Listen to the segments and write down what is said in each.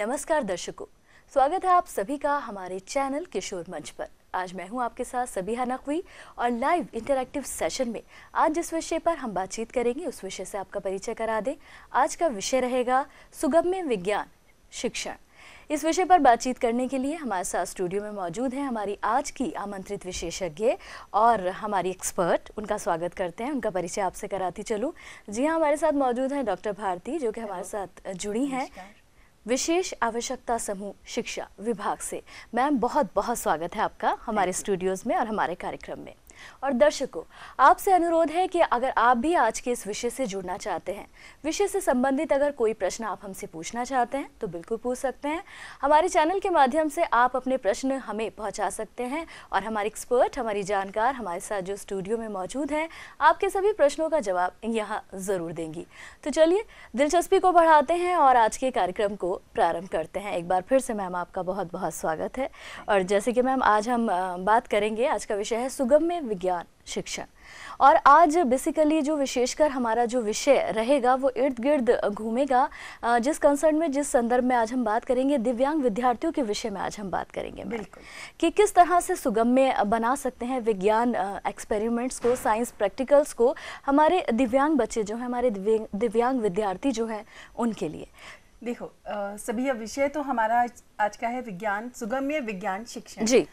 नमस्कार दर्शकों स्वागत है आप सभी का हमारे चैनल किशोर मंच पर आज मैं हूं आपके साथ सबिहा नकवी और लाइव इंटरैक्टिव सेशन में आज जिस विषय पर हम बातचीत करेंगे उस विषय से आपका परिचय करा दें आज का विषय रहेगा सुगम्य विज्ञान शिक्षण इस विषय पर बातचीत करने के लिए हमारे साथ स्टूडियो में मौजूद हैं हमारी आज की आमंत्रित विशेषज्ञ और हमारी एक्सपर्ट उनका स्वागत करते हैं उनका परिचय आपसे कराती चलूँ जी हाँ हमारे साथ मौजूद हैं डॉक्टर भारती जो कि हमारे साथ जुड़ी हैं विशेष आवश्यकता समूह शिक्षा विभाग से मैम बहुत बहुत स्वागत है आपका हमारे स्टूडियोज में और हमारे कार्यक्रम में और दर्शकों आपसे अनुरोध है कि अगर आप भी आज के इस विषय से जुड़ना चाहते हैं विषय से संबंधित अगर कोई प्रश्न आप हमसे पूछना चाहते हैं तो बिल्कुल पूछ सकते हैं हमारे चैनल के माध्यम से आप अपने प्रश्न हमें पहुँचा सकते हैं और हमारे एक्सपर्ट हमारी जानकार हमारे साथ जो स्टूडियो में मौजूद हैं आपके सभी प्रश्नों का जवाब यहाँ ज़रूर देंगी तो चलिए दिलचस्पी को बढ़ाते हैं और आज के कार्यक्रम को प्रारंभ करते हैं एक बार फिर से मैम आपका बहुत बहुत स्वागत है और जैसे कि मैम आज हम बात करेंगे आज का विषय है सुगम में विज्ञान शिक्षण और आज बेसिकली जो विशेषकर हमारा जो विषय रहेगा वो इर्द गिर्द घूमेगा जिस कंसर्न में जिस संदर्भ में आज हम बात करेंगे दिव्यांग विद्यार्थियों के विषय में आज हम बात करेंगे बिल्कुल कि किस तरह से सुगम्य बना सकते हैं विज्ञान एक्सपेरिमेंट्स को साइंस प्रैक्टिकल्स को हमारे दिव्यांग बच्चे जो हैं हमारे दिव्यांग विद्यार्थी जो हैं उनके लिए देखो सभी विषय तो हमारा आज का है विज्ञान सुगम्य विज्ञान शिक्षण जी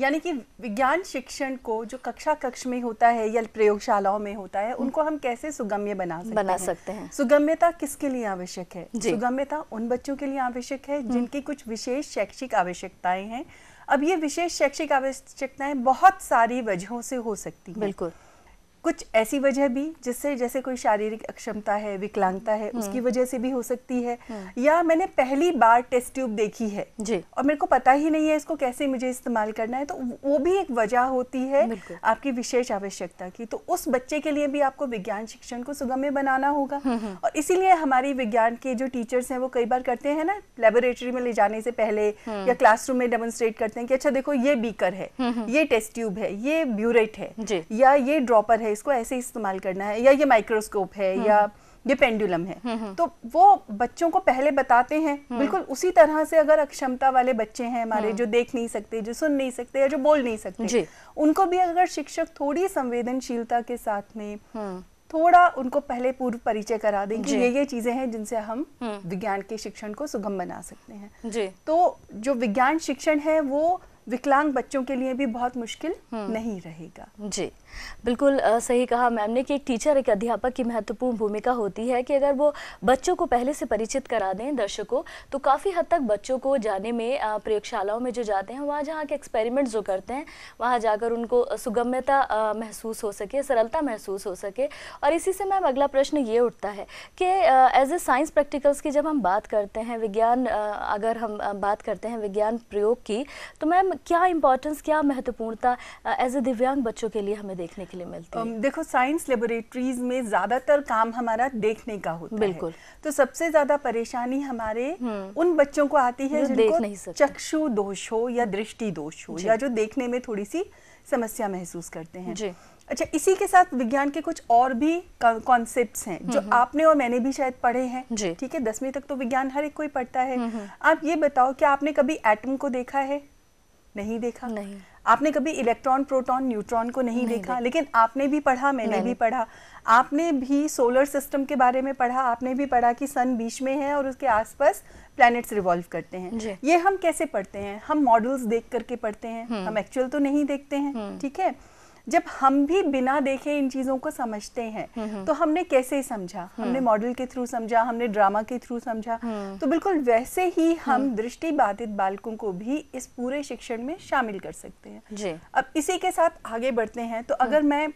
यानी कि विज्ञान शिक्षण को जो कक्षा कक्ष में होता है या प्रयोगशालाओं में होता है उनको हम कैसे सुगम्य बना सकते बना हैं? सकते हैं सुगम्यता किसके लिए आवश्यक है सुगम्यता उन बच्चों के लिए आवश्यक है हम्म। जिनकी कुछ विशेष शैक्षिक आवश्यकताएं हैं अब ये विशेष शैक्षिक आवश्यकताएं बहुत सारी वजहों से हो सकती है बिल्कुल कुछ ऐसी वजह भी जिससे जैसे कोई शारीरिक अक्षमता है विकलांगता है उसकी हम्म। वजह से भी हो सकती है हम्म। या मैंने पहली बार टेस्ट ट्यूब देखी है जी और मेरे को पता ही नहीं है इसको कैसे मुझे इस्तेमाल करना है तो वो भी एक वजह होती है आपकी विशेष आवश्यकता की तो उस बच्चे के लिए भी आपको विज्ञान शिक्षण को सुगम्य बनाना होगा हम्म, और इसीलिए हमारी विज्ञान के जो टीचर्स हैं वो कई बार करते हैं ना लेबोरेटरी में ले जाने से पहले या क्लासरूम में डेमोन्स्ट्रेट करते हैं कि अच्छा देखो ये बीकर है ये टेस्ट ट्यूब है ये ब्यूरेट है या ये ड्रॉपर है है इसको ऐसे इस्तेमाल करना है या ये माइक्रोस्कोप है या हम्म। ये पेंडुलम है हम्म, हम्म। तो वो बच्चों को पहले बताते हैं बिल्कुल उसी तरह से अगर अक्षमता वाले बच्चे हैं हमारे जो देख नहीं सकते जो सुन नहीं सकते या जो बोल नहीं सकते उनको भी अगर शिक्षक थोड़ी संवेदनशीलता के साथ में थोड़ा उनको पहले पूर्व परिचय करा दें कि ये ये चीजें हैं जिनसे हम विज्ञान के शिक्षण को सुगम बना सकते हैं जी। तो जो विज्ञान शिक्षण है वो विकलांग बच्चों के लिए भी बहुत मुश्किल हम्म। नहीं रहेगा जी बिल्कुल सही कहा मैम ने कि एक टीचर एक अध्यापक की महत्वपूर्ण भूमिका होती है कि अगर वो बच्चों को पहले से परिचित करा दें दर्शकों तो काफ़ी हद तक बच्चों को जाने में प्रयोगशालाओं में जो जाते हैं वहाँ जहाँ के एक्सपेरिमेंट जो करते हैं वहाँ जाकर उनको सुगम्यता महसूस हो सके सरलता महसूस हो सके और इसी से मैम अगला प्रश्न ये उठता है कि एज ए साइंस प्रैक्टिकल्स की जब हम बात करते हैं विज्ञान अगर हम बात करते हैं विज्ञान प्रयोग की तो मैम क्या इंपॉर्टेंस क्या महत्वपूर्णता एज ए दिव्यांग बच्चों के लिए हमें देखने के लिए मिलती है देखो साइंस लेबोरेटरीज में ज़्यादातर काम हमारा देखने का होता बिल्कुल है। तो सबसे ज़्यादा परेशानी हमारे हम्म। उन बच्चों को आती है जिनको चक्षु दोष हो या दृष्टि दोष हो या जो देखने में थोड़ी सी समस्या महसूस करते हैं जी अच्छा इसी के साथ विज्ञान के कुछ और भी कॉन्सेप्ट हैं जो आपने और मैंने भी शायद पढ़े हैं ठीक है दसवीं तक तो विज्ञान हर एक कोई पढ़ता है आप ये बताओ कि आपने कभी एटम को देखा है नहीं देखा नहीं आपने कभी इलेक्ट्रॉन प्रोटॉन न्यूट्रॉन को नहीं, नहीं देखा देख। लेकिन आपने भी पढ़ा मैंने भी पढ़ा आपने भी सोलर सिस्टम के बारे में पढ़ा आपने भी पढ़ा कि सन बीच में है और उसके आसपास प्लैनेट्स रिवॉल्व करते हैं ये हम कैसे पढ़ते हैं हम मॉडल्स देख करके पढ़ते हैं हम्म। हम एक्चुअल तो नहीं देखते हैं हम्म। ठीक है जब हम भी बिना देखे इन चीज़ों को समझते हैं हम्म, हम्म। तो हमने कैसे समझा हम्म। हमने मॉडल के थ्रू समझा हमने ड्रामा के थ्रू समझा तो बिल्कुल वैसे ही हम दृष्टि बाधित बालकों को भी इस पूरे शिक्षण में शामिल कर सकते हैं अब इसी के साथ आगे बढ़ते हैं तो अगर मैं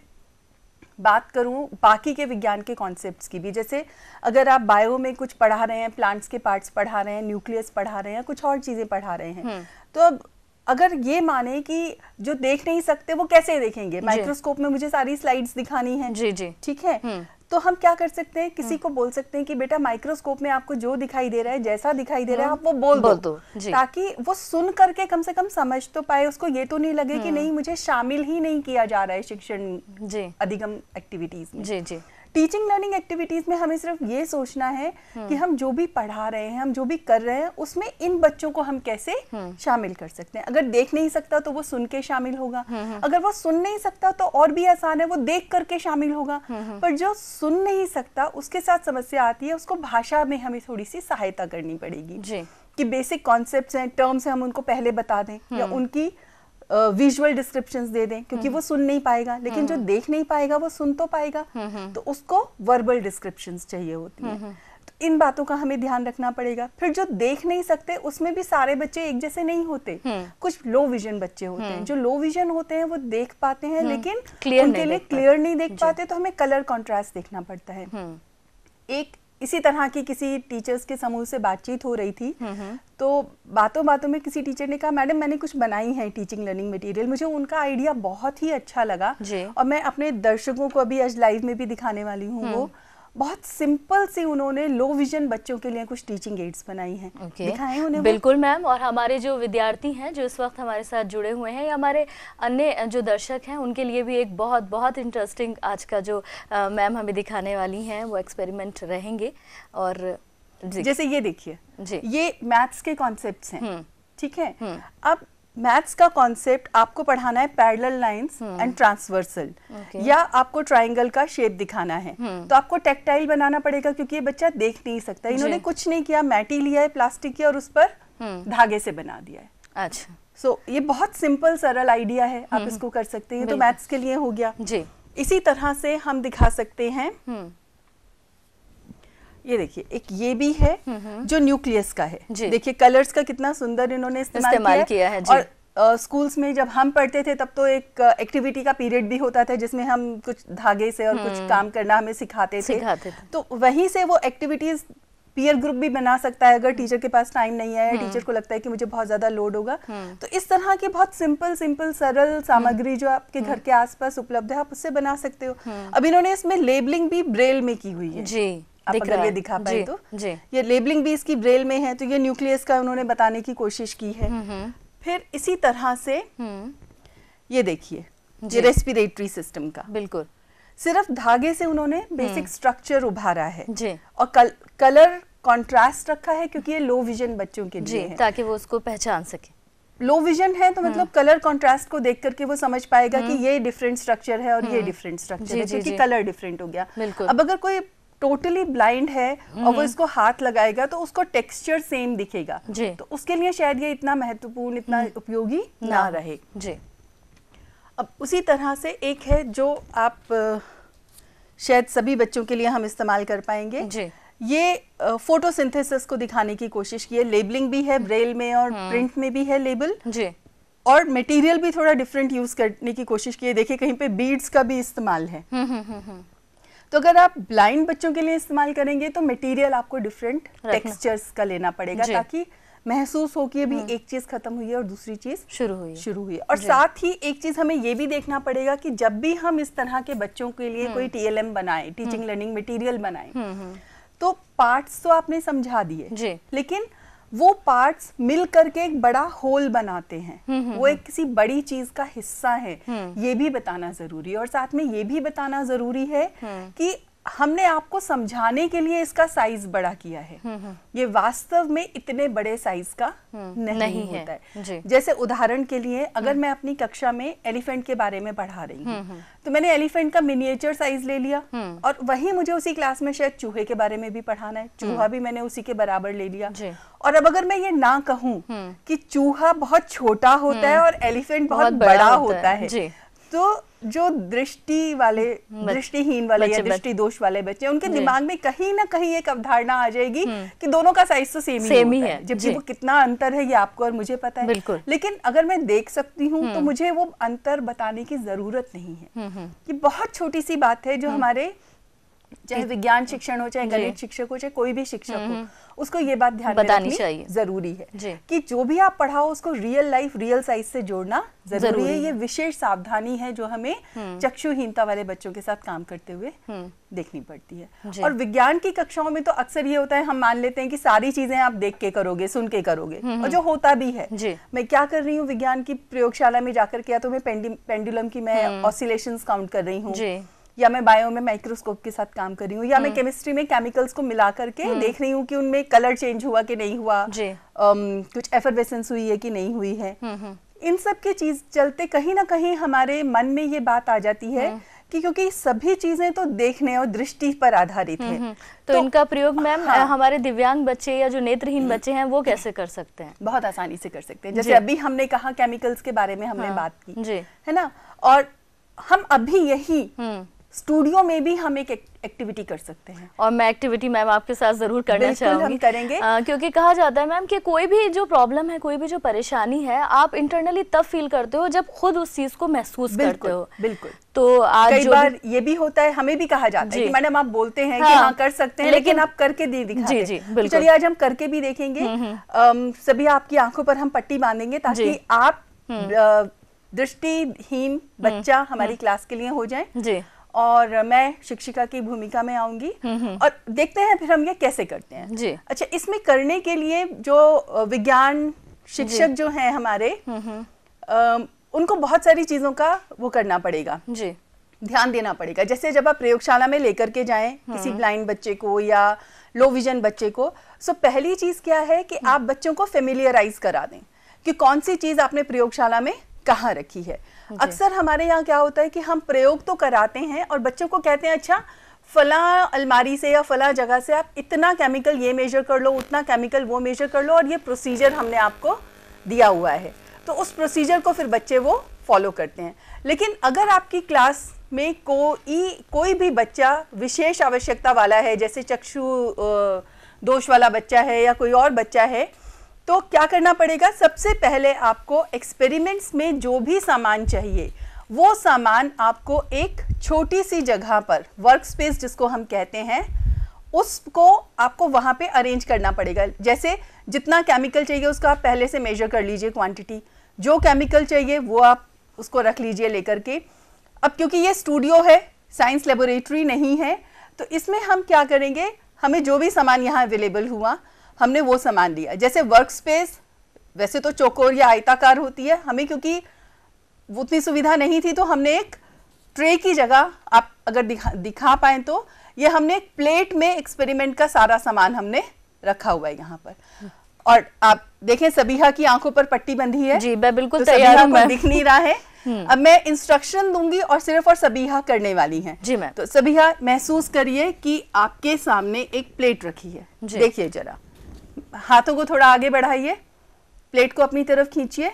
बात करूं बाकी के विज्ञान के कॉन्सेप्ट की भी जैसे अगर आप बायो में कुछ पढ़ा रहे हैं प्लांट्स के पार्ट्स पढ़ा रहे हैं न्यूक्लियस पढ़ा रहे हैं कुछ और चीज़ें पढ़ा रहे हैं तो अब अगर ये माने कि जो देख नहीं सकते वो कैसे देखेंगे माइक्रोस्कोप में मुझे सारी स्लाइड्स दिखानी है जी जी ठीक है हम्म। तो हम क्या कर सकते हैं किसी हम्म। को बोल सकते हैं कि बेटा माइक्रोस्कोप में आपको जो दिखाई दे रहा है जैसा दिखाई दे रहा है हम्म। आप वो बोल, बोल दो, ताकि वो सुन करके कम से कम समझ तो पाए उसको ये तो नहीं लगे कि नहीं मुझे शामिल ही नहीं किया जा रहा है शिक्षण अधिगम एक्टिविटीज में जी जी टीचिंग लर्निंग एक्टिविटीज में हमें सिर्फ ये सोचना है कि हम्म। हम जो भी पढ़ा रहे हैं हम जो भी कर रहे हैं उसमें इन बच्चों को हम कैसे हम्म। शामिल कर सकते हैं अगर देख नहीं सकता तो वो सुन के शामिल होगा हम्म, अगर वो सुन नहीं सकता तो और भी आसान है वो देख करके शामिल होगा पर जो सुन नहीं सकता उसके साथ समस्या आती है उसको भाषा में हमें थोड़ी सी सहायता करनी पड़ेगी जी कि बेसिक कॉन्सेप्ट्स हैं टर्म्स हैं हम उनको पहले बता दें या उनकी विजुअल uh, डिस्क्रिप्शन दे दें क्योंकि हम्म। वो सुन नहीं पाएगा लेकिन जो हम्म। देख नहीं पाएगा वो सुन तो पाएगा हम्म, तो उसको वर्बल डिस्क्रिप्शन चाहिए होती है तो इन बातों का हमें ध्यान रखना पड़ेगा फिर जो देख नहीं सकते उसमें भी सारे बच्चे एक जैसे नहीं होते कुछ लो विजन बच्चे होते हैं जो लो विजन होते हैं वो देख पाते हैं लेकिन उनके लिए क्लियर नहीं देख पाते तो हमें कलर कॉन्ट्रास्ट देखना पड़ता है एक इसी तरह की किसी टीचर्स के समूह से बातचीत हो रही थी हम्म, हम्म। तो बातों बातों में किसी टीचर ने कहा मैडम मैंने कुछ बनाई है टीचिंग लर्निंग मटेरियल मुझे उनका आइडिया बहुत ही अच्छा लगा और मैं अपने दर्शकों को अभी आज लाइव में भी दिखाने वाली हूँ हम्म। वो बहुत सिंपल सी उन्होंने लो विजन बच्चों के लिए कुछ टीचिंग एड्स बनाई हैं okay. दिखाएं उन्हें बिल्कुल मैम और हमारे जो विद्यार्थी हैं जो इस वक्त हमारे साथ जुड़े हुए हैं या हमारे अन्य जो दर्शक हैं उनके लिए भी एक बहुत बहुत इंटरेस्टिंग आज का जो मैम हमें दिखाने वाली हैं वो एक्सपेरिमेंट रहेंगे और जैसे ये देखिए जी ये मैथ्स के कॉन्सेप्ट हैं हम्म। ठीक है हम्म। अब मैथ्स का कॉन्सेप्ट आपको पढ़ाना है पैरेलल लाइंस एंड ट्रांसवर्सल या आपको ट्राइंगल का शेप दिखाना है हम्म। तो आपको टेक्टाइल बनाना पड़ेगा क्योंकि ये बच्चा देख नहीं सकता इन्होंने कुछ नहीं किया मैटी लिया है प्लास्टिक की और उस पर हम्म। धागे से बना दिया है अच्छा सो so, ये बहुत सिंपल सरल आइडिया है आप हम्म। इसको कर सकते हैं तो मैथ्स के लिए हो गया जी इसी तरह से हम दिखा सकते हैं ये देखिए एक ये भी है हम्म, हम्म। जो न्यूक्लियस का है देखिए कलर्स का कितना सुंदर इन्होंने इस्तेमाल किया है और स्कूल्स uh, में जब हम पढ़ते थे तब तो एक एक्टिविटी uh, का पीरियड भी होता था जिसमें हम कुछ धागे से और कुछ हम्म। काम करना हमें सिखाते थे सिखाते थे तो वहीं से वो एक्टिविटीज पीयर ग्रुप भी बना सकता है अगर टीचर के पास टाइम नहीं है टीचर को लगता है कि मुझे बहुत ज्यादा लोड होगा तो इस तरह की बहुत सिंपल सिंपल सरल सामग्री जो आपके घर के आसपास उपलब्ध है आप उससे बना सकते हो अब इन्होंने इसमें लेबलिंग भी ब्रेल में की हुई है जी दिख अगर ये दिखा पाए तो ये लेबलिंग भी इसकी ब्रेल में है तो ये न्यूक्लियस का उन्होंने बताने की कोशिश की है हम्म, हम्म। फिर इसी तरह से हम्म। ये देखिए ये रेस्पिरेटरी सिस्टम का बिल्कुल सिर्फ धागे से उन्होंने बेसिक स्ट्रक्चर उभारा है जी और कल, कलर कंट्रास्ट रखा है क्योंकि ये लो विजन बच्चों के लिए है ताकि वो उसको पहचान सके लो विजन है तो मतलब कलर कंट्रास्ट को देख करके वो समझ पाएगा कि ये डिफरेंट स्ट्रक्चर है और ये डिफरेंट स्ट्रक्चर है क्योंकि कलर डिफरेंट हो गया अब अगर कोई टोटली ब्लाइंड है और वो हम्म। इसको हाथ लगाएगा तो उसको टेक्सचर सेम दिखेगा तो उसके लिए शायद ये इतना महत्वपूर्ण इतना हम्म। उपयोगी ना रहे जी अब उसी तरह से एक है जो आप शायद सभी बच्चों के लिए हम इस्तेमाल कर पाएंगे जी ये फोटोसिंथेसिस को दिखाने की कोशिश की है लेबलिंग भी है ब्रेल में और प्रिंट हम्म। में भी है लेबल जी और मटेरियल भी थोड़ा डिफरेंट यूज करने की कोशिश की है देखिए कहीं पे बीड्स का भी इस्तेमाल है हुँ, हुँ, हुँ. तो अगर आप ब्लाइंड बच्चों के लिए इस्तेमाल करेंगे तो मटेरियल आपको डिफरेंट टेक्सचर्स का लेना पड़ेगा ताकि महसूस हो कि अभी हम्म। एक चीज खत्म हुई है और दूसरी चीज शुरू हुई शुरू हुई और साथ ही एक चीज हमें ये भी देखना पड़ेगा कि जब भी हम इस तरह के बच्चों के लिए कोई हम्म। टीएलएम बनाए टीचिंग लर्निंग मटेरियल बनाए तो पार्ट्स तो आपने समझा दिए लेकिन वो पार्ट्स मिल करके एक बड़ा होल बनाते हैं हम्म, हम्म, वो एक हम्म। किसी बड़ी चीज का हिस्सा है ये भी बताना जरूरी है और साथ में ये भी बताना जरूरी है कि हमने आपको समझाने के लिए इसका साइज बड़ा किया है हम्म, हम्म। ये वास्तव में इतने बड़े साइज का हम्म, नहीं, नहीं होता है, है। जैसे उदाहरण के लिए अगर मैं अपनी कक्षा में एलिफेंट के बारे में पढ़ा रही हूँ तो मैंने एलिफेंट का मिनिएचर साइज ले लिया और वही मुझे उसी क्लास में शायद चूहे के बारे में भी पढ़ाना है चूहा भी मैंने उसी के बराबर ले लिया और अब अगर मैं ये ना कहूँ कि चूहा बहुत छोटा होता है और एलिफेंट बहुत बड़ा होता है तो जो दृष्टि वाले हम्म, दृष्टिहीन वाले या दृष्टि दोष वाले बच्चे उनके दिमाग में कहीं ना कहीं एक अवधारणा आ जाएगी हम्म। कि दोनों का साइज तो सेम ही सेम ही है जबकि वो कितना अंतर है ये आपको और मुझे पता है लेकिन अगर मैं देख सकती हूँ तो हम्म। मुझे वो अंतर बताने की जरूरत नहीं है ये बहुत छोटी सी बात है जो हमारे चाहे विज्ञान शिक्षण हो चाहे गणित शिक्षक हो चाहे कोई भी शिक्षक हो हम्म, हम्म। उसको ये बात ध्यान बतानी चाहिए जरूरी है कि जो भी आप पढ़ाओ उसको रियल लाइफ रियल साइज से जोड़ना जरूरी, जरूरी है ये विशेष सावधानी है जो हमें हम्म। चक्षुहीनता वाले बच्चों के साथ काम करते हुए देखनी पड़ती है और विज्ञान की कक्षाओं में तो अक्सर ये होता है हम मान लेते हैं कि सारी चीजें आप देख के करोगे सुन के करोगे और जो होता भी है मैं क्या कर रही हूँ विज्ञान की प्रयोगशाला में जाकर या तो मैं पेंडुलम की मैं ऑसिलेशन काउंट कर रही हूँ या मैं बायो में माइक्रोस्कोप के साथ काम कर रही हूँ या मैं केमिस्ट्री हम्म। में केमिकल्स को मिला करके हम्म। देख रही हूँ कि उनमें कलर चेंज हुआ कि नहीं हुआ जी um, कुछ एफरवेसेंस हुई है कि नहीं हुई है हम्म, इन सब की चीज चलते कहीं ना कहीं हमारे मन में ये बात आ जाती है कि क्योंकि सभी चीजें तो देखने और दृष्टि पर आधारित है तो, तो इनका प्रयोग मैम हाँ, हमारे दिव्यांग बच्चे या जो नेत्रहीन बच्चे हैं वो कैसे कर सकते हैं बहुत आसानी से कर सकते हैं जैसे अभी हमने कहा केमिकल्स के बारे में हमने हाँ, बात की है ना और हम अभी यही स्टूडियो में भी हम एक एक्टिविटी कर सकते हैं और मैं एक्टिविटी मैम आपके साथ जरूर करना चाहूंगी करेंगे आ, क्योंकि कहा जाता है मैम कि कोई भी जो प्रॉब्लम है कोई भी जो परेशानी है आप इंटरनली तब फील करते हो जब खुद उस चीज को महसूस करते हो बिल्कुल तो आज कई बार ये भी होता है हमें भी कहा जाता है कि मैडम आप बोलते हैं हाँ, कि हाँ कर सकते हैं लेकिन, लेकिन आप करके दे दिखाते जी जी तो चलिए आज हम करके भी देखेंगे हम्म, हम्म। सभी आपकी आंखों पर हम पट्टी बांधेंगे ताकि आप हम्म। दृष्टिहीन बच्चा हमारी क्लास के लिए हो जाए जी और मैं शिक्षिका की भूमिका में आऊंगी हम्म, हम्म। और देखते हैं फिर हम ये कैसे करते हैं जी अच्छा इसमें करने के लिए जो विज्ञान शिक्षक जो हैं हमारे आ, हम्म, उनको बहुत सारी चीजों का वो करना पड़ेगा जी ध्यान देना पड़ेगा जैसे जब आप प्रयोगशाला में लेकर के जाएं किसी ब्लाइंड बच्चे को या लो विजन बच्चे को सो पहली चीज क्या है कि आप बच्चों को फेमिलियराइज करा दें कि कौन सी चीज आपने प्रयोगशाला में कहाँ रखी है अक्सर हमारे यहाँ क्या होता है कि हम प्रयोग तो कराते हैं और बच्चों को कहते हैं अच्छा फला अलमारी से या फला जगह से आप इतना केमिकल ये मेजर कर लो उतना केमिकल वो मेजर कर लो और ये प्रोसीजर हमने आपको दिया हुआ है तो उस प्रोसीजर को फिर बच्चे वो फॉलो करते हैं लेकिन अगर आपकी क्लास में कोई कोई भी बच्चा विशेष आवश्यकता वाला है जैसे चक्षु दोष वाला बच्चा है या कोई और बच्चा है तो क्या करना पड़ेगा सबसे पहले आपको एक्सपेरिमेंट्स में जो भी सामान चाहिए वो सामान आपको एक छोटी सी जगह पर वर्क स्पेस जिसको हम कहते हैं उसको आपको वहाँ पे अरेंज करना पड़ेगा जैसे जितना केमिकल चाहिए उसका आप पहले से मेजर कर लीजिए क्वांटिटी जो केमिकल चाहिए वो आप उसको रख लीजिए लेकर के अब क्योंकि ये स्टूडियो है साइंस लेबोरेटरी नहीं है तो इसमें हम क्या करेंगे हमें जो भी सामान यहाँ अवेलेबल हुआ हमने वो सामान लिया जैसे वर्क स्पेस वैसे तो चौकोर या आयताकार होती है हमें क्योंकि उतनी सुविधा नहीं थी तो हमने एक ट्रे की जगह आप अगर दिखा दिखा पाए तो ये हमने एक प्लेट में एक्सपेरिमेंट का सारा सामान हमने रखा हुआ है यहाँ पर और आप देखें सबिहा की आंखों पर पट्टी बंधी है जी मैं बिल्कुल तो तैयार हूँ दिख नहीं रहा है हम्म। अब मैं इंस्ट्रक्शन दूंगी और सिर्फ और सबिहा करने वाली है जी मैं तो सबिहा महसूस करिए कि आपके सामने एक प्लेट रखी है देखिए जरा हाथों को थोड़ा आगे बढ़ाइए प्लेट को अपनी तरफ खींचिए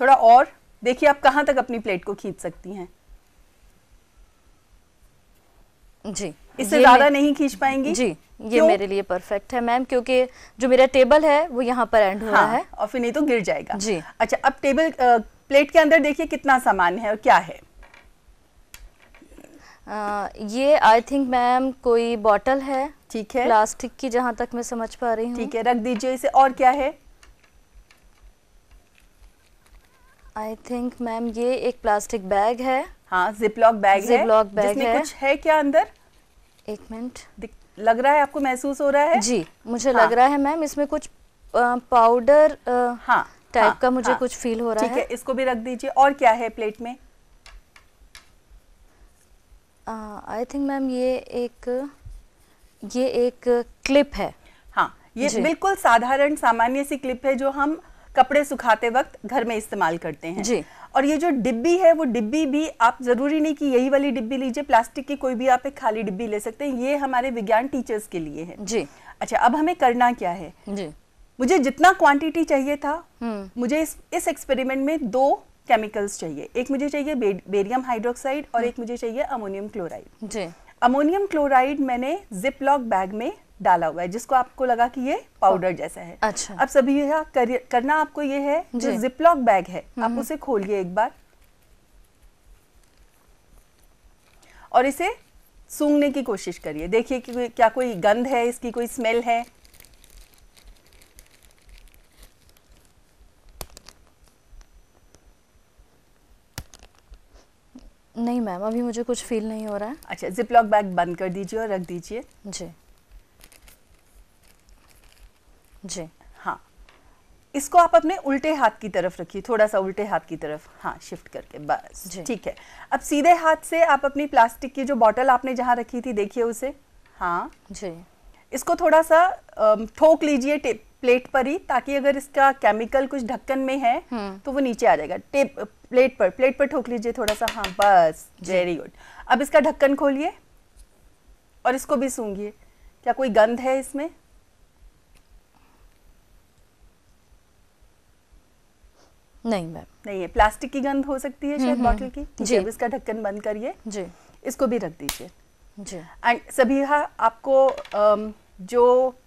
थोड़ा और देखिए आप कहाँ तक अपनी प्लेट को खींच सकती हैं जी इससे ज्यादा नहीं खींच पाएंगी जी ये क्यों? मेरे लिए परफेक्ट है मैम क्योंकि जो मेरा टेबल है वो यहाँ पर एंड हो हाँ, है और फिर नहीं तो गिर जाएगा जी अच्छा अब टेबल आ, प्लेट के अंदर देखिए कितना सामान है और क्या है ये आई थिंक मैम कोई बॉटल है ठीक है प्लास्टिक की जहाँ तक मैं समझ पा रही हूँ ठीक है रख दीजिए इसे और क्या है आई थिंक मैम ये एक प्लास्टिक बैग है हाँ जिपलॉक बैग है बैग है कुछ है क्या अंदर एक मिनट लग रहा है आपको महसूस हो रहा है जी मुझे हाँ. लग रहा है मैम इसमें कुछ पाउडर हाँ टाइप हाँ, का मुझे हाँ, कुछ फील हो रहा है ठीक है इसको भी रख दीजिए और क्या है प्लेट में आई थिंक मैम ये एक ये एक क्लिप है हाँ ये बिल्कुल साधारण सामान्य सी क्लिप है जो हम कपड़े सुखाते वक्त घर में इस्तेमाल करते हैं जी और ये जो डिब्बी है वो डिब्बी भी आप ज़रूरी नहीं कि यही वाली डिब्बी लीजिए प्लास्टिक की कोई भी आप एक खाली डिब्बी ले सकते हैं ये हमारे विज्ञान टीचर्स के लिए है जी अच्छा अब हमें करना क्या है जी मुझे जितना क्वांटिटी चाहिए था हम्म। मुझे इस इस एक्सपेरिमेंट में दो केमिकल्स चाहिए एक मुझे चाहिए बेरियम हाइड्रोक्साइड और एक मुझे चाहिए अमोनियम क्लोराइड जी अमोनियम क्लोराइड मैंने जिप लॉक बैग में डाला हुआ है जिसको आपको लगा कि ये पाउडर oh, जैसा है अच्छा अब सभी कर, करना आपको ये है जो जिप लॉक बैग है हम्म, आप हम्म। उसे खोलिए एक बार और इसे सूंघने की कोशिश करिए देखिए क्या कोई गंध है इसकी कोई स्मेल है नहीं मैम अभी मुझे कुछ फील नहीं हो रहा है अच्छा जिप लॉक बैग बंद कर दीजिए और रख दीजिए जी जी हाँ इसको आप अपने उल्टे हाथ की तरफ रखिए थोड़ा सा उल्टे हाथ की तरफ हाँ शिफ्ट करके बस ठीक है अब सीधे हाथ से आप अपनी प्लास्टिक की जो बॉटल आपने जहाँ रखी थी देखिए उसे हाँ जी इसको थोड़ा सा ठोक लीजिए प्लेट पर ही ताकि अगर इसका केमिकल कुछ ढक्कन में है हम्म। तो वो नीचे आ जाएगा टेप प्लेट पर प्लेट पर ठोक लीजिए थोड़ा सा हाँ बस वेरी गुड अब इसका ढक्कन खोलिए और इसको भी सूंघिए क्या कोई गंध है इसमें नहीं मैम नहीं है प्लास्टिक की गंध हो सकती है शायद हम्म, हम्म। बॉटल की जी अब इसका ढक्कन बंद करिए जी इसको भी रख दीजिए जी एंड सभी हाँ, आपको जो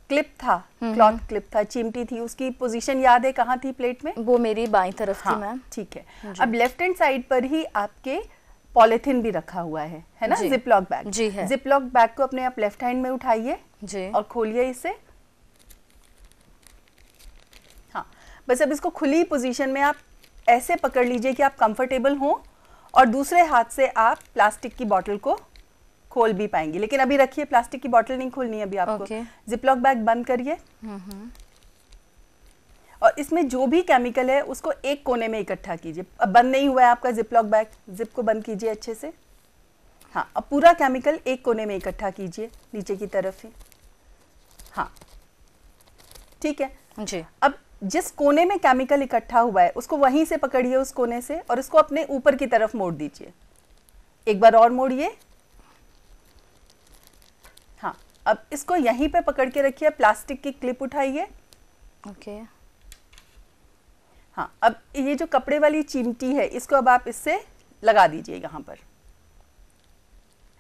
क्लिप था हम्म, क्लॉथ हम्म। क्लिप था चिमटी थी उसकी पोजीशन याद है कहाँ थी प्लेट में वो मेरी बाई तरफ हाँ, थी मैम ठीक है अब लेफ्ट हैंड साइड पर ही आपके पॉलिथिन भी रखा हुआ है है ना जिपलॉक बैग जी है जिपलॉक बैग को अपने आप लेफ्ट हैंड में उठाइए जी और खोलिए इसे हाँ बस अब इसको खुली पोजीशन में आप ऐसे पकड़ लीजिए कि आप कंफर्टेबल हो और दूसरे हाथ से आप प्लास्टिक की बॉटल को खोल भी पाएंगे लेकिन अभी रखिए प्लास्टिक की बॉटल नहीं खोलनी है अभी आपको okay. जिपलॉक बैग बंद करिए हम्म, हम्म। और इसमें जो भी केमिकल है उसको एक कोने में इकट्ठा कीजिए अब बंद नहीं हुआ है आपका जिपलॉक बैग जिप को बंद कीजिए अच्छे से हाँ अब पूरा केमिकल एक कोने में इकट्ठा कीजिए नीचे की तरफ ही हाँ ठीक है जी अब जिस कोने में केमिकल इकट्ठा हुआ है उसको वहीं से पकड़िए उस कोने से और उसको अपने ऊपर की तरफ मोड़ दीजिए एक बार और मोड़िए अब इसको यहीं पे पकड़ के रखिए प्लास्टिक की क्लिप उठाइए ओके हाँ अब ये जो कपड़े वाली चिमटी है इसको अब आप इससे लगा दीजिए यहाँ पर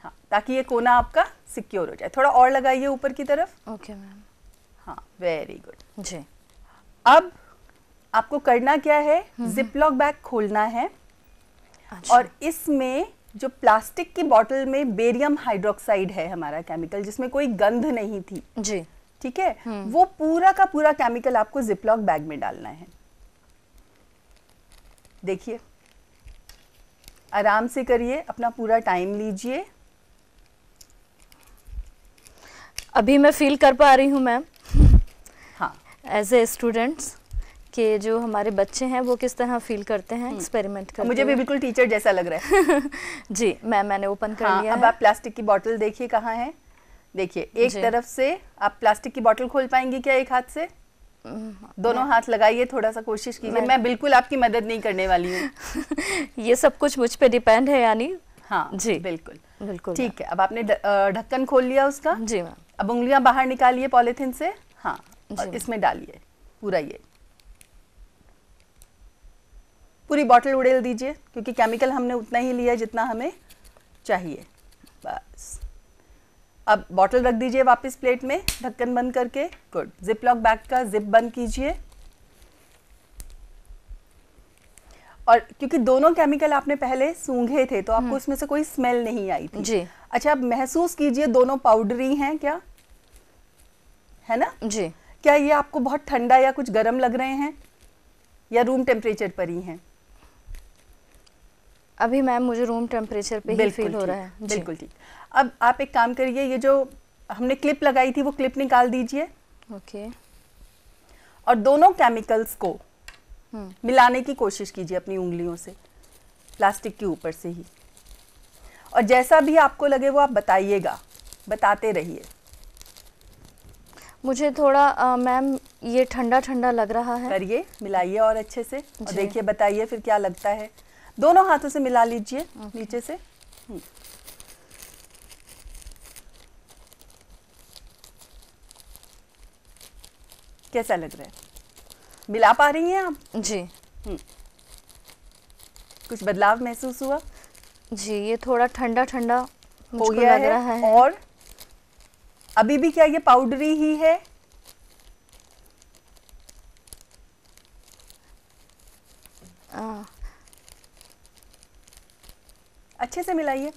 हाँ ताकि ये कोना आपका सिक्योर हो जाए थोड़ा और लगाइए ऊपर की तरफ ओके मैम हाँ वेरी गुड जी अब आपको करना क्या है जिप लॉक बैग खोलना है अच्छा। और इसमें जो प्लास्टिक की बॉटल में बेरियम हाइड्रोक्साइड है हमारा केमिकल जिसमें कोई गंध नहीं थी जी ठीक है हम्म। वो पूरा का पूरा केमिकल आपको जिपलॉक बैग में डालना है देखिए आराम से करिए अपना पूरा टाइम लीजिए अभी मैं फील कर पा रही हूं मैम हाँ एज ए स्टूडेंट्स कि जो हमारे बच्चे हैं वो किस तरह फील करते हैं एक्सपेरिमेंट हम्म। कर मुझे भी बिल्कुल टीचर जैसा लग रहा है जी मैम मैंने ओपन कर हाँ, लिया अब आप प्लास्टिक की बॉटल देखिए कहाँ है देखिए एक तरफ से आप प्लास्टिक की बॉटल खोल पाएंगी क्या एक हाथ से हम्म, दोनों हाथ लगाइए थोड़ा सा कोशिश कीजिए मैं बिल्कुल आपकी मदद नहीं करने वाली हूँ ये सब कुछ मुझ पर डिपेंड है यानी हाँ जी बिल्कुल बिल्कुल ठीक है अब आपने ढक्कन खोल लिया उसका जी मैम अब उंगलियां बाहर निकालिए पॉलिथिन से हाँ और इसमें डालिए पूरा ये पूरी बॉटल उड़ेल दीजिए क्योंकि केमिकल हमने उतना ही लिया जितना हमें चाहिए बस अब बॉटल रख दीजिए वापस प्लेट में ढक्कन बंद करके गुड जिप लॉक बैग का जिप बंद कीजिए और क्योंकि दोनों केमिकल आपने पहले सूंघे थे तो आपको हम्म। उसमें से कोई स्मेल नहीं आई थी जी अच्छा आप महसूस कीजिए दोनों पाउडरी हैं क्या है ना जी क्या ये आपको बहुत ठंडा या कुछ गर्म लग रहे हैं या रूम टेम्परेचर पर ही हैं अभी मैम मुझे रूम टेम्परेचर पे ही फील हो रहा है बिल्कुल ठीक अब आप एक काम करिए ये जो हमने क्लिप लगाई थी वो क्लिप निकाल दीजिए ओके और दोनों केमिकल्स को हम्म। मिलाने की कोशिश कीजिए अपनी उंगलियों से प्लास्टिक के ऊपर से ही और जैसा भी आपको लगे वो आप बताइएगा बताते रहिए मुझे थोड़ा मैम ये ठंडा ठंडा लग रहा है करिए मिलाइए और अच्छे से देखिए बताइए फिर क्या लगता है दोनों हाथों से मिला लीजिए okay. नीचे से हम्म। कैसा लग रहा है मिला पा रही हैं आप जी हम्म। कुछ बदलाव महसूस हुआ जी ये थोड़ा ठंडा ठंडा हो गया लग है, रहा है और अभी भी क्या ये पाउडरी ही है आ, अच्छे से मिलाइए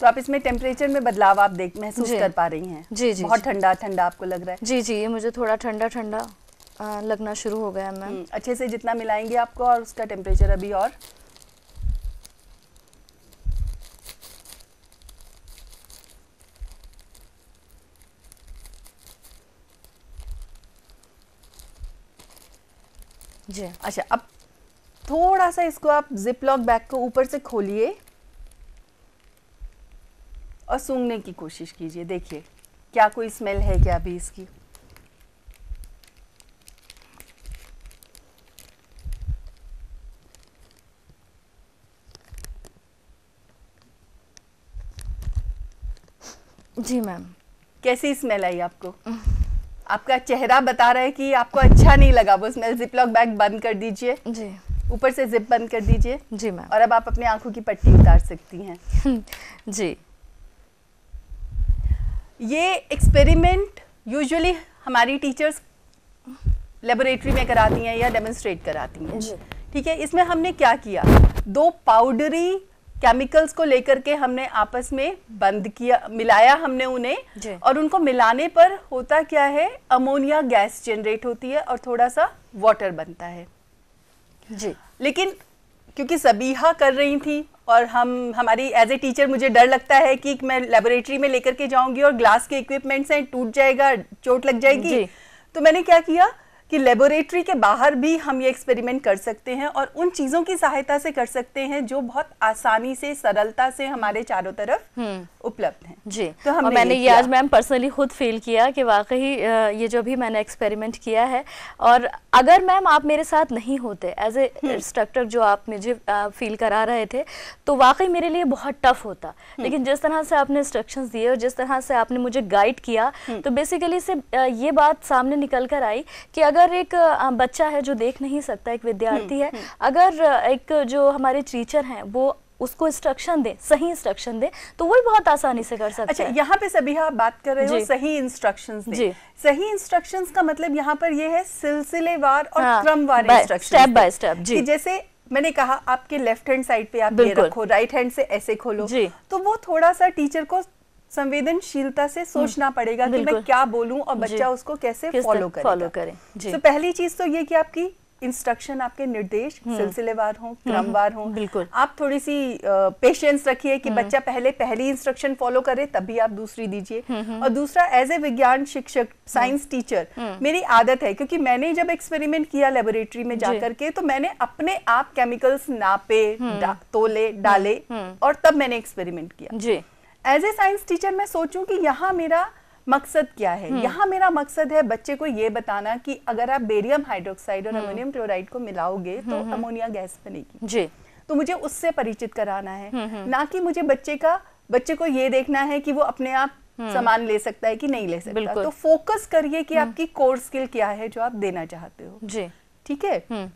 तो आप इसमें टेम्परेचर में बदलाव आप देख महसूस कर पा रही हैं जी जी बहुत ठंडा ठंडा आपको लग रहा है जी जी ये मुझे थोड़ा ठंडा ठंडा लगना शुरू हो गया मैम हम्म, अच्छे से जितना मिलाएंगे आपको और उसका टेम्परेचर अभी और जी अच्छा अब थोड़ा सा इसको आप जिप लॉक बैग को ऊपर से खोलिए और सूंघने की कोशिश कीजिए देखिए क्या कोई स्मेल है क्या अभी इसकी जी मैम कैसी स्मेल आई आपको आपका चेहरा बता रहा है कि आपको अच्छा नहीं लगा वो स्मेल जिप लॉक बैग बंद कर दीजिए जी ऊपर से जिप बंद कर दीजिए जी मैम और अब आप अपनी आंखों की पट्टी उतार सकती हैं जी ये एक्सपेरिमेंट यूजुअली हमारी टीचर्स लेबोरेटरी में कराती हैं या डेमोन्स्ट्रेट कराती हैं ठीक है इसमें हमने क्या किया दो पाउडरी केमिकल्स को लेकर के हमने आपस में बंद किया मिलाया हमने उन्हें और उनको मिलाने पर होता क्या है अमोनिया गैस जनरेट होती है और थोड़ा सा वाटर बनता है जी लेकिन क्योंकि सबीहा कर रही थी और हम हमारी एज ए टीचर मुझे डर लगता है कि मैं लेबोरेटरी में लेकर के जाऊंगी और ग्लास के इक्विपमेंट हैं टूट जाएगा चोट लग जाएगी तो मैंने क्या किया कि लेबोरेटरी के बाहर भी हम ये एक्सपेरिमेंट कर सकते हैं और उन चीज़ों की सहायता से कर सकते हैं जो बहुत आसानी से सरलता से हमारे चारों तरफ हम्म। उपलब्ध हैं जी तो हमने और मैंने ये, आज मैम पर्सनली खुद फील किया कि वाकई ये जो भी मैंने एक्सपेरिमेंट किया है और अगर मैम आप मेरे साथ नहीं होते एज ए इंस्ट्रक्टर जो आप मुझे फील करा रहे थे तो वाकई मेरे लिए बहुत टफ होता हम्म। लेकिन जिस तरह से आपने इंस्ट्रक्शन दिए और जिस तरह से आपने मुझे गाइड किया हम्म। तो बेसिकली से ये बात सामने निकल कर आई कि अगर अगर एक बच्चा है जो देख नहीं सकता एक विद्यार्थी हम्म, है हम्म। अगर एक जो हमारे टीचर हैं वो उसको इंस्ट्रक्शन दे सही इंस्ट्रक्शन दे तो वो बहुत आसानी से कर सकते अच्छा यहाँ पे सभी हाँ बात कर रहे हो सही इंस्ट्रक्शंस दे सही इंस्ट्रक्शंस का मतलब यहाँ पर ये यह है सिलसिलेवार और हाँ, क्रमवार स्टेप बाय स्टेप जी जैसे मैंने कहा आपके लेफ्ट हैंड साइड पे आप ये रखो राइट हैंड से ऐसे खोलो तो वो थोड़ा सा टीचर को संवेदनशीलता से हम्म, सोचना पड़ेगा कि मैं क्या बोलूं और बच्चा उसको कैसे फॉलो करे फॉलो करें जी so, पहली चीज तो ये कि आपकी इंस्ट्रक्शन आपके निर्देश हम्म। सिलसिलेवार हो हम्म, क्रमवार हो बिल्कुल आप थोड़ी सी पेशेंस रखिए कि बच्चा पहले पहली इंस्ट्रक्शन फॉलो करे तभी आप दूसरी दीजिए और दूसरा एज ए विज्ञान शिक्षक साइंस टीचर मेरी आदत है क्योंकि मैंने जब एक्सपेरिमेंट किया लेबोरेटरी में जाकर के तो मैंने अपने आप केमिकल्स नापे तोले डाले और तब मैंने एक्सपेरिमेंट किया जी एज ए साइंस टीचर मैं सोचूं कि यहाँ मेरा मकसद क्या है hmm. यहाँ मेरा मकसद है बच्चे को ये बताना कि अगर आप बेरियम हाइड्रोक्साइड और हम्म। अमोनियम क्लोराइड को मिलाओगे तो हम्म, अमोनिया गैस बनेगी जी तो मुझे उससे परिचित कराना है ना कि मुझे बच्चे का बच्चे को ये देखना है कि वो अपने आप सामान ले सकता है कि नहीं ले सकता तो फोकस करिए कि आपकी कोर स्किल क्या है जो आप देना चाहते हो जी ठीक है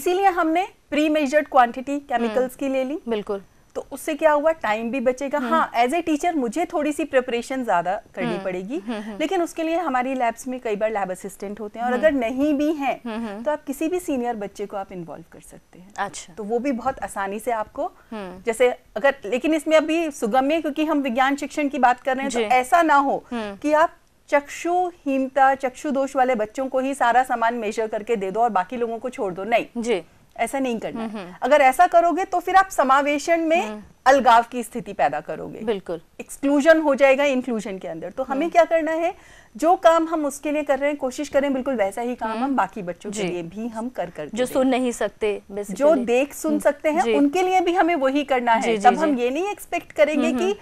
इसीलिए हमने प्री मेजर्ड क्वांटिटी केमिकल्स की ले ली बिल्कुल तो उससे क्या हुआ टाइम भी बचेगा हम्म। हाँ एज ए टीचर मुझे थोड़ी सी प्रिपरेशन ज्यादा करनी हम्म। पड़ेगी हम्म, लेकिन उसके लिए हमारी लैब्स में कई बार लैब असिस्टेंट होते हैं और अगर नहीं भी हैं तो आप किसी भी सीनियर बच्चे को आप इन्वॉल्व कर सकते हैं अच्छा तो वो भी बहुत आसानी से आपको जैसे अगर लेकिन इसमें अभी सुगम्य क्योंकि हम विज्ञान शिक्षण की बात कर रहे हैं तो ऐसा ना हो कि आप चक्षुहीनता चक्षु दोष वाले बच्चों को ही सारा सामान मेजर करके दे दो और बाकी लोगों को छोड़ दो नहीं जी ऐसा नहीं करना अगर ऐसा करोगे तो फिर आप समावेशन में हम्म। अलगाव की स्थिति पैदा करोगे बिल्कुल एक्सक्लूजन हो जाएगा इंक्लूजन के अंदर तो हमें हम्म। क्या करना है जो काम हम उसके लिए कर रहे हैं कोशिश करें बिल्कुल वैसा ही काम हम हम्म। बाकी बच्चों के लिए भी हम कर कर जो सुन नहीं सकते जो देख सुन सकते हैं उनके लिए भी हमें वही करना है जब हम ये नहीं एक्सपेक्ट करेंगे की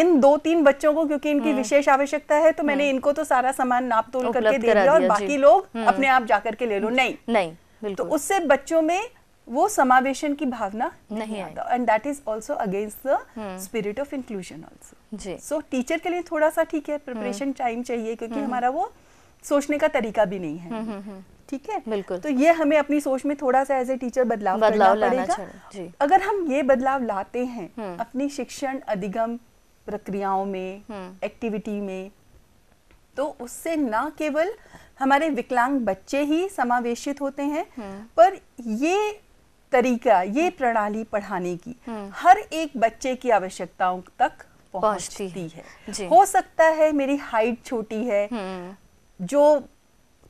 इन दो तीन बच्चों को क्योंकि इनकी विशेष आवश्यकता है तो मैंने इनको तो सारा सामान नाप तोल करके दे दिया और बाकी लोग अपने आप जाकर के ले लो नहीं नहीं तो उससे बच्चों में वो समावेशन की भावना नहीं आता and that is also against the spirit of inclusion also so teacher के लिए थोड़ा सा ठीक है प्रिपरेशन टाइम हम्म। चाहिए क्योंकि हम्म। हमारा वो सोचने का तरीका भी नहीं है हम्म, ठीक है बिल्कुल तो ये हमें अपनी सोच में थोड़ा सा एज ए टीचर बदलाव, बदलाव पड़ेगा अगर हम ये बदलाव लाते हैं अपनी शिक्षण अधिगम प्रक्रियाओं में एक्टिविटी में तो उससे ना केवल हमारे विकलांग बच्चे ही समावेशित होते हैं हम्म। पर ये तरीका ये हम्म। प्रणाली पढ़ाने की हम्म। हर एक बच्चे की आवश्यकताओं तक पहुंचती है, है। हो सकता है मेरी हाइट छोटी है जो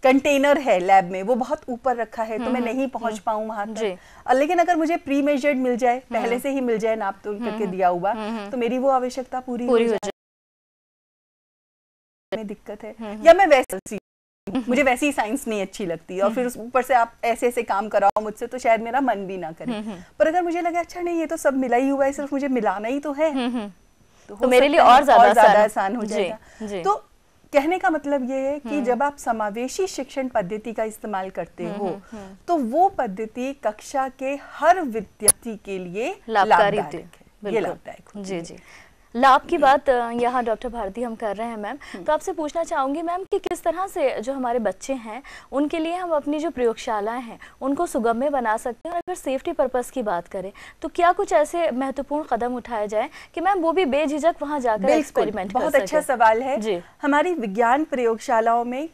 कंटेनर है लैब में वो बहुत ऊपर रखा है तो मैं नहीं पहुंच पाऊं वहां तक लेकिन अगर मुझे प्री मेजर्ड मिल जाए पहले से ही मिल जाए नाप तोल करके दिया हुआ तो मेरी वो आवश्यकता पूरी, पूरी हो जाए दिक्कत है या मैं वैसे मुझे वैसे ही साइंस नहीं अच्छी लगती और फिर हम्म। ऊपर से आप ऐसे ऐसे काम कराओ मुझसे तो शायद मेरा मन भी ना करे हम्म, हम्म। पर अगर मुझे लगे अच्छा नहीं ये तो सब मिला ही हुआ है सिर्फ मुझे मिलाना ही तो है तो, तो मेरे लिए और ज्यादा आसान हो जाएगा तो कहने का मतलब ये है कि जब आप समावेशी शिक्षण पद्धति का इस्तेमाल करते हो तो वो पद्धति कक्षा के हर विद्यार्थी के लिए लाभदायक है ये लाभदायक जी जी लाभ की बात यहाँ डॉक्टर भारती हम कर रहे हैं मैम हम्म। तो आपसे पूछना चाहूंगी मैम कि किस तरह से जो हमारे बच्चे हैं उनके लिए हम अपनी जो प्रयोगशालाएं हैं उनको सुगम्य बना सकते हैं और अगर सेफ्टी पर्पज़ की बात करें तो क्या कुछ ऐसे महत्वपूर्ण कदम उठाए जाए कि मैम वो भी बेझिझक वहाँ जाकर एक्सपेरिमेंट बहुत अच्छा सवाल है जी हमारी विज्ञान प्रयोगशालाओं में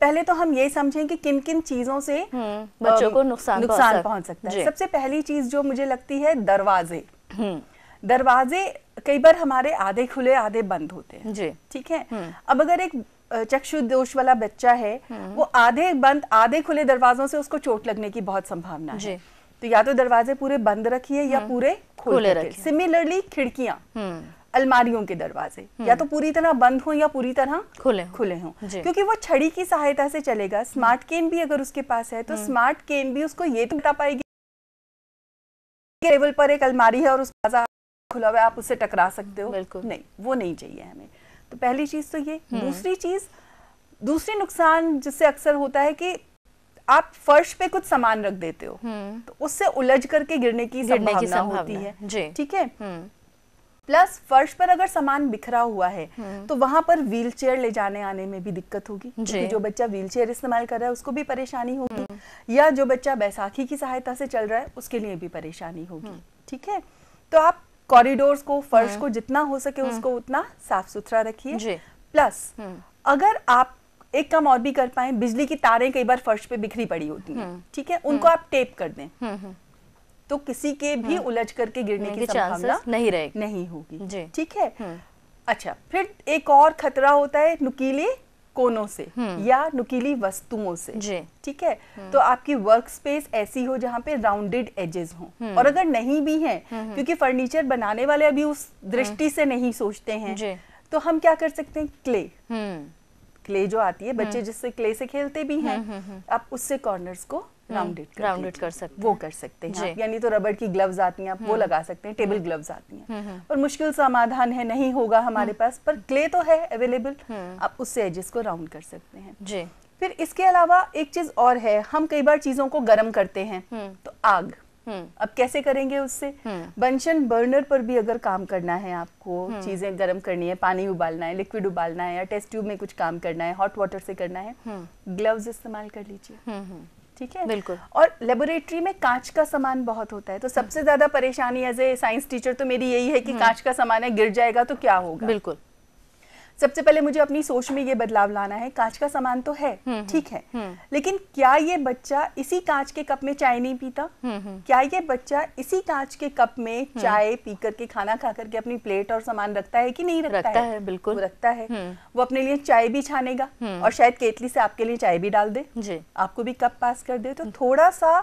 पहले तो हम ये समझें कि किन किन चीजों से हम्म, बच्चों को नुकसान नुकसान पहुंच सकता है सबसे पहली चीज जो मुझे लगती है दरवाजे हम्म। दरवाजे कई बार हमारे आधे खुले आधे बंद होते हैं जी ठीक है हम्म। अब अगर एक चक्षु दोष वाला बच्चा है हम्म। वो आधे बंद आधे खुले दरवाजों से उसको चोट लगने की बहुत संभावना है तो या तो दरवाजे पूरे बंद रखिए या हम्म। पूरे खुले रखिए सिमिलरली खिड़कियां अलमारियों के दरवाजे या तो पूरी तरह बंद हो या पूरी तरह खुले खुले हों क्योंकि वो छड़ी की सहायता से चलेगा स्मार्ट केन भी अगर उसके पास है तो स्मार्ट केन भी उसको ये तो बता पाएगी लेवल पर एक अलमारी है और उसका खुला हुआ है आप उससे टकरा सकते हो बिल्कुल नहीं वो नहीं चाहिए हमें तो पहली चीज तो ये हम्म। दूसरी चीज दूसरी नुकसान जिससे अक्सर होता है कि आप फर्श पे कुछ सामान रख देते हो हम्म। तो उससे उलझ करके गिरने की गिरने संभावना, की संभावना होती है ठीक है हम्म। प्लस फर्श पर अगर सामान बिखरा हुआ है तो वहां पर व्हीलचेयर ले जाने आने में भी दिक्कत होगी क्योंकि जो बच्चा व्हीलचेयर इस्तेमाल कर रहा है उसको भी परेशानी होगी या जो बच्चा बैसाखी की सहायता से चल रहा है उसके लिए भी परेशानी होगी ठीक है तो आप कॉरिडोर को फर्श हाँ। को जितना हो सके हाँ। उसको उतना साफ सुथरा रखिए प्लस हाँ। अगर आप एक काम और भी कर पाए बिजली की तारें कई बार फर्श पे बिखरी पड़ी होती है ठीक है उनको आप टेप कर दें तो किसी के भी उलझ करके गिरने की संभावना नहीं रहेगी नहीं होगी ठीक है अच्छा फिर एक और खतरा होता है नुकीले कोनों से हम्म। या नुकीली वस्तुओं से ठीक है हम्म। तो आपकी वर्क स्पेस ऐसी हो जहाँ पे राउंडेड एजेस हो और अगर नहीं भी है हम्म, क्योंकि फर्नीचर बनाने वाले अभी उस दृष्टि से नहीं सोचते हैं तो हम क्या कर सकते हैं क्ले क्ले जो आती है बच्चे जिससे क्ले से खेलते भी हैं आप उससे कॉर्नर्स को हम्म, राउंडेड राउंडेड कर सकते वो कर सकते हैं यानी तो रबड़ की ग्लव्स आती हैं आप वो हम्म। लगा सकते हैं टेबल ग्लव्स हम्म। आती हैं और मुश्किल समाधान है नहीं होगा हमारे पास पर क्ले तो है अवेलेबल आप उससे एजेस को राउंड कर सकते हैं जी फिर इसके अलावा एक चीज और है हम कई बार चीजों को गर्म करते हैं तो आग अब कैसे करेंगे उससे बंशन बर्नर पर भी अगर काम करना है आपको चीजें गर्म करनी है पानी उबालना है लिक्विड उबालना है या टेस्ट ट्यूब में कुछ काम करना है हॉट वाटर से करना है ग्लव्स इस्तेमाल कर लीजिए ठीक है बिल्कुल और लेबोरेटरी में कांच का सामान बहुत होता है तो सबसे ज्यादा परेशानी एज ए साइंस टीचर तो मेरी यही है कि हम्म। कांच का सामान है गिर जाएगा तो क्या होगा बिल्कुल सबसे पहले मुझे अपनी सोच में ये बदलाव लाना है कांच का सामान तो है हम्म, हम्म, ठीक है हम्म। लेकिन क्या ये बच्चा इसी कांच के कप में चाय नहीं पीता क्या ये बच्चा इसी कांच के कप में चाय पी करके खाना खा करके अपनी प्लेट और सामान रखता है कि नहीं रखता, रखता है, है बिल्कुल रखता है वो अपने लिए चाय भी छानेगा और शायद केतली से आपके लिए चाय भी डाल दे आपको भी कप पास कर दे तो थोड़ा सा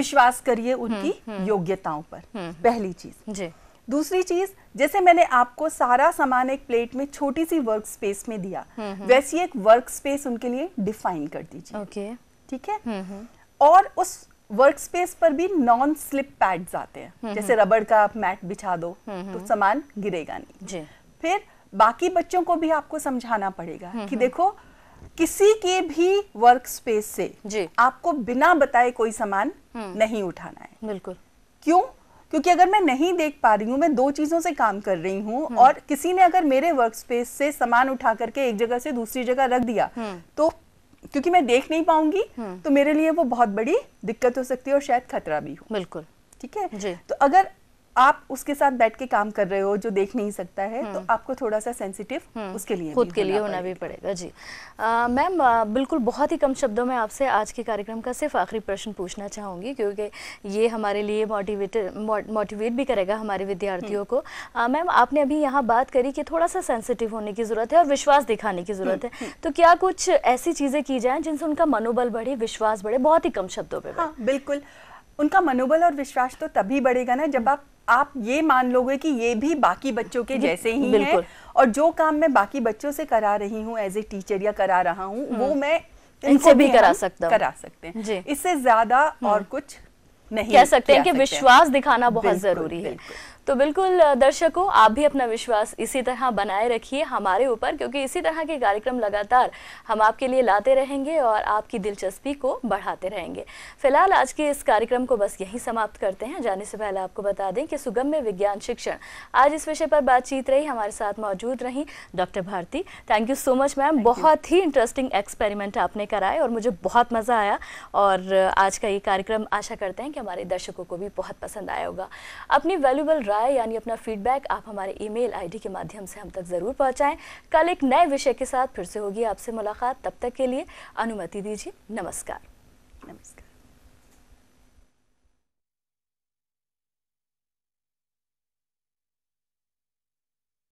विश्वास करिए उनकी योग्यताओं पर पहली चीज दूसरी चीज जैसे मैंने आपको सारा सामान एक प्लेट में छोटी सी वर्क स्पेस में दिया हम्म, हम्म। वैसी एक वर्क स्पेस उनके लिए डिफाइन कर दीजिए ओके ठीक है हम्म, और उस वर्क स्पेस पर भी नॉन स्लिप पैड्स आते हैं जैसे रबड़ का आप मैट बिछा दो तो सामान गिरेगा नहीं जी। फिर बाकी बच्चों को भी आपको समझाना पड़ेगा कि देखो किसी के भी वर्क स्पेस से आपको बिना बताए कोई सामान नहीं उठाना है बिल्कुल क्यों क्योंकि अगर मैं नहीं देख पा रही हूँ मैं दो चीज़ों से काम कर रही हूँ हम्म। और किसी ने अगर मेरे वर्क स्पेस से सामान उठा करके एक जगह से दूसरी जगह रख दिया हम्म। तो क्योंकि मैं देख नहीं पाऊंगी हम्म। तो मेरे लिए वो बहुत बड़ी दिक्कत हो सकती है और शायद खतरा भी हो बिल्कुल ठीक है तो अगर आप उसके साथ बैठ के काम कर रहे हो जो देख नहीं सकता है तो हम्म। आपको थोड़ा सा सेंसिटिव उसके लिए खुद के लिए होना भी पड़ेगा जी मैम बिल्कुल बहुत ही कम शब्दों में आपसे आज के कार्यक्रम का सिर्फ आखिरी प्रश्न पूछना चाहूँगी क्योंकि ये हमारे लिए मोटिवेट मोटिवेट भी करेगा हमारे विद्यार्थियों हम्म। को मैम आपने अभी यहाँ बात करी कि थोड़ा सा सेंसिटिव होने की ज़रूरत है और विश्वास दिखाने की ज़रूरत हम्म, है तो क्या कुछ ऐसी चीज़ें की जाएँ जिनसे उनका मनोबल बढ़े विश्वास बढ़े बहुत ही कम शब्दों पर हाँ, बिल्कुल उनका मनोबल और विश्वास तो तभी बढ़ेगा ना जब आप आप ये मान लोगे कि ये भी बाकी बच्चों के जैसे ही है और जो काम मैं बाकी बच्चों से करा रही हूँ एज ए टीचर या करा रहा हूँ वो हम्म। मैं इनसे भी करा सकता करा सकते हैं इससे ज्यादा और हम्म। कुछ नहीं कह सकते हैं कि विश्वास दिखाना बहुत जरूरी है तो बिल्कुल दर्शकों आप भी अपना विश्वास इसी तरह बनाए रखिए हमारे ऊपर क्योंकि इसी तरह के कार्यक्रम लगातार हम आपके लिए लाते रहेंगे और आपकी दिलचस्पी को बढ़ाते रहेंगे फिलहाल आज के इस कार्यक्रम को बस यहीं समाप्त करते हैं जाने से पहले आपको बता दें कि सुगम्य विज्ञान शिक्षण आज इस विषय पर बातचीत रही हमारे साथ मौजूद रही doctor Bharati thank you so much ma'am बहुत ही इंटरेस्टिंग एक्सपेरिमेंट आपने कराए और मुझे बहुत मज़ा आया और आज का ये कार्यक्रम आशा करते हैं कि हमारे दर्शकों को भी बहुत पसंद आया होगा अपनी वैल्यूबल राय यानी अपना फीडबैक आप हमारे ईमेल आईडी के माध्यम से हम तक ज़रूर पहुंचाएं कल एक नए विषय के साथ फिर से होगी आपसे मुलाकात तब तक के लिए अनुमति दीजिए नमस्कार नमस्कार